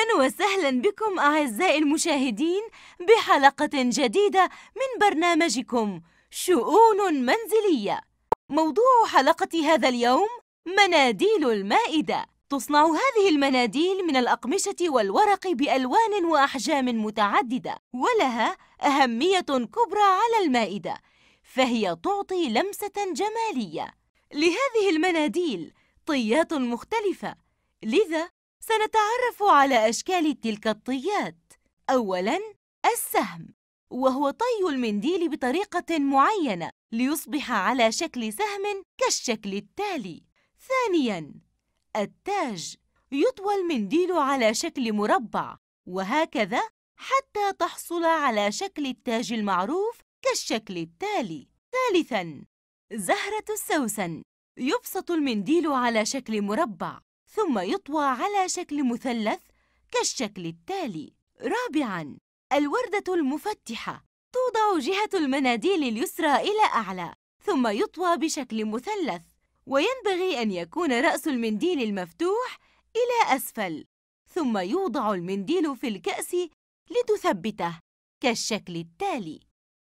أهلا وسهلا بكم أعزائي المشاهدين بحلقة جديدة من برنامجكم شؤون منزلية موضوع حلقة هذا اليوم مناديل المائدة تصنع هذه المناديل من الأقمشة والورق بألوان وأحجام متعددة ولها أهمية كبرى على المائدة فهي تعطي لمسة جمالية لهذه المناديل طيات مختلفة لذا سنتعرف على أشكال تلك الطيات أولاً السهم وهو طي المنديل بطريقة معينة ليصبح على شكل سهم كالشكل التالي ثانياً التاج يطوى المنديل على شكل مربع وهكذا حتى تحصل على شكل التاج المعروف كالشكل التالي ثالثاً زهرة السوسن يبسط المنديل على شكل مربع ثم يطوى على شكل مثلث كالشكل التالي رابعاً الوردة المفتحة توضع جهة المناديل اليسرى إلى أعلى ثم يطوى بشكل مثلث وينبغي أن يكون رأس المنديل المفتوح إلى أسفل ثم يوضع المنديل في الكأس لتثبته كالشكل التالي